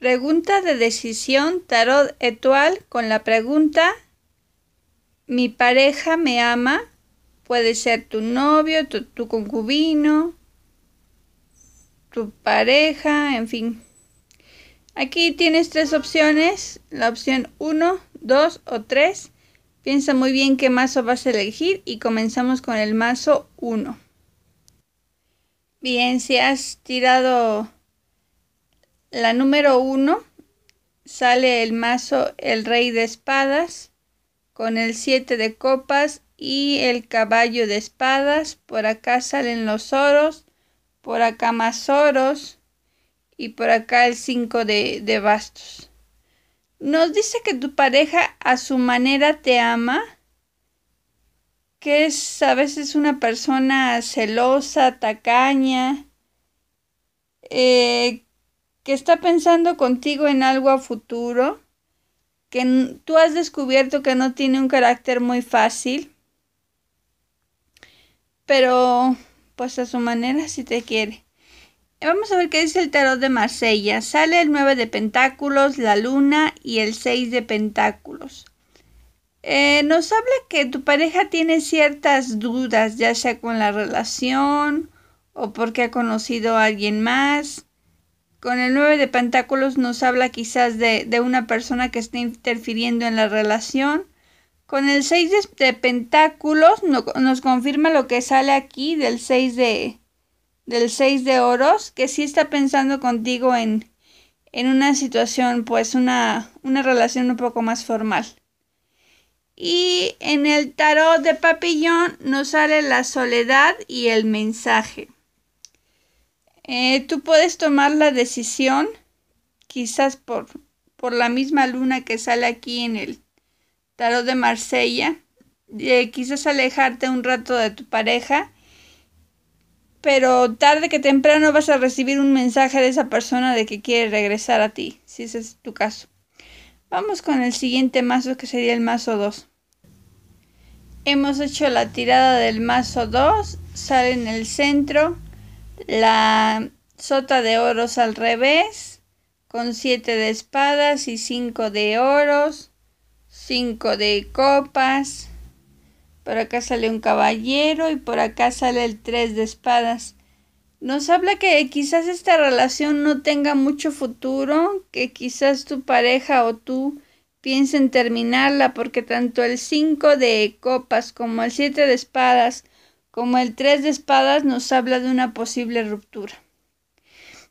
Pregunta de decisión Tarot Etual con la pregunta ¿Mi pareja me ama? Puede ser tu novio, tu, tu concubino, tu pareja, en fin. Aquí tienes tres opciones, la opción 1, 2 o 3. Piensa muy bien qué mazo vas a elegir y comenzamos con el mazo 1. Bien, si has tirado la número uno sale el mazo el rey de espadas con el 7 de copas y el caballo de espadas. Por acá salen los oros, por acá más oros y por acá el cinco de, de bastos. Nos dice que tu pareja a su manera te ama, que es a veces una persona celosa, tacaña, eh, que está pensando contigo en algo a futuro, que tú has descubierto que no tiene un carácter muy fácil, pero pues a su manera si te quiere. Vamos a ver qué dice el tarot de Marsella. Sale el 9 de pentáculos, la luna y el 6 de pentáculos. Eh, nos habla que tu pareja tiene ciertas dudas, ya sea con la relación o porque ha conocido a alguien más. Con el 9 de Pentáculos nos habla quizás de, una persona que está interfiriendo en la relación. Con el 6 de, Pentáculos nos confirma lo que sale aquí del 6 de, del de Oros, que sí está pensando contigo en, en una situación, pues una, una relación un poco más formal. Y en el tarot de papillón nos sale la soledad y el mensaje. Eh, tú puedes tomar la decisión, quizás por, por la misma luna que sale aquí en el tarot de Marsella, quizás alejarte un rato de tu pareja, pero tarde que temprano vas a recibir un mensaje de esa persona de que quiere regresar a ti, si ese es tu caso. Vamos con el siguiente mazo que sería el mazo 2. Hemos hecho la tirada del mazo 2, sale en el centro la sota de oros al revés, con siete de espadas y cinco de oros, cinco de copas. Por acá sale un caballero y por acá sale el tres de espadas. Nos habla que quizás esta relación no tenga mucho futuro, que quizás tu pareja o tú piensen terminarla porque tanto el 5 de copas como el siete de espadas como el tres de espadas nos habla de una posible ruptura.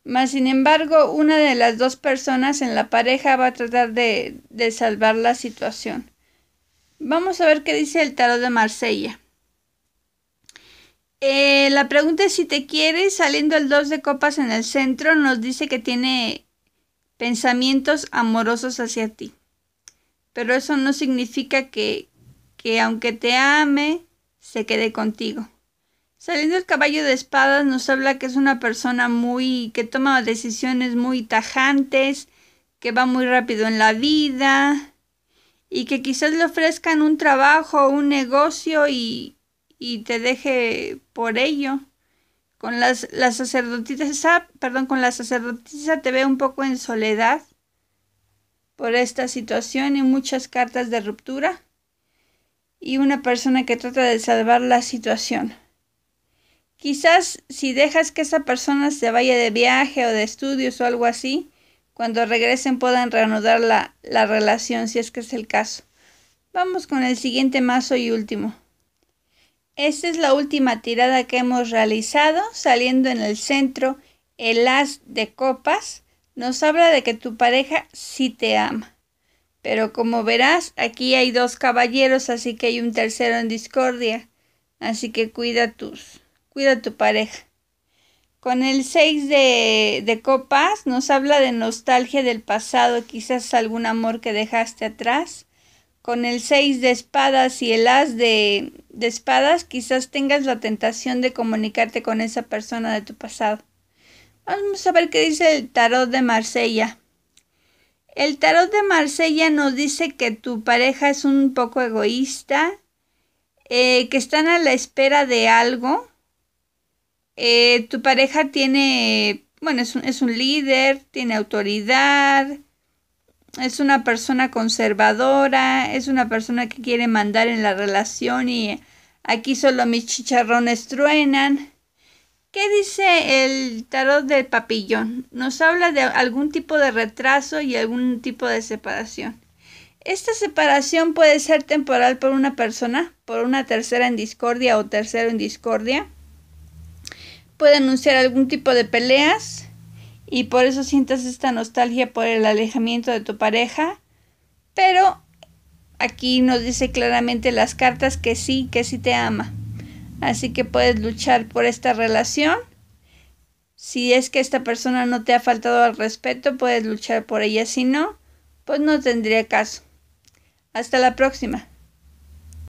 Mas, sin embargo, una de las dos personas en la pareja va a tratar de, de salvar la situación. Vamos a ver qué dice el tarot de Marsella. Eh, la pregunta es si te quieres, saliendo el 2 de copas en el centro, nos dice que tiene pensamientos amorosos hacia ti. Pero eso no significa que, que aunque te ame, se quede contigo. Saliendo el caballo de espadas nos habla que es una persona muy que toma decisiones muy tajantes, que va muy rápido en la vida y que quizás le ofrezcan un trabajo, un negocio y, y te deje por ello. Con las, la sacerdotisa, perdón, con la sacerdotisa te ve un poco en soledad por esta situación y muchas cartas de ruptura y una persona que trata de salvar la situación. Quizás si dejas que esa persona se vaya de viaje o de estudios o algo así, cuando regresen puedan reanudar la, relación si es que es el caso. Vamos con el siguiente mazo y último. Esta es la última tirada que hemos realizado, saliendo en el centro el as de copas. Nos habla de que tu pareja sí te ama. Pero como verás, aquí hay dos caballeros, así que hay un tercero en discordia. Así que cuida tus, cuida tu pareja. Con el 6 de, de copas nos habla de nostalgia del pasado, quizás algún amor que dejaste atrás. Con el 6 de espadas y el as de, de espadas, quizás tengas la tentación de comunicarte con esa persona de tu pasado. Vamos a ver qué dice el tarot de Marsella. El tarot de Marsella nos dice que tu pareja es un poco egoísta, eh, que están a la espera de algo. Eh, tu pareja tiene, bueno, es un, es un líder, tiene autoridad, es una persona conservadora, es una persona que quiere mandar en la relación y aquí solo mis chicharrones truenan. ¿Qué dice el tarot del papillón? Nos habla de algún tipo de retraso y algún tipo de separación. Esta separación puede ser temporal por una persona, por una tercera en discordia o tercero en discordia. Puede anunciar algún tipo de peleas y por eso sientas esta nostalgia por el alejamiento de tu pareja. Pero aquí nos dice claramente las cartas que sí, que sí te ama. Así que puedes luchar por esta relación. Si es que esta persona no te ha faltado al respeto, puedes luchar por ella. Si no, pues no tendría caso. Hasta la próxima.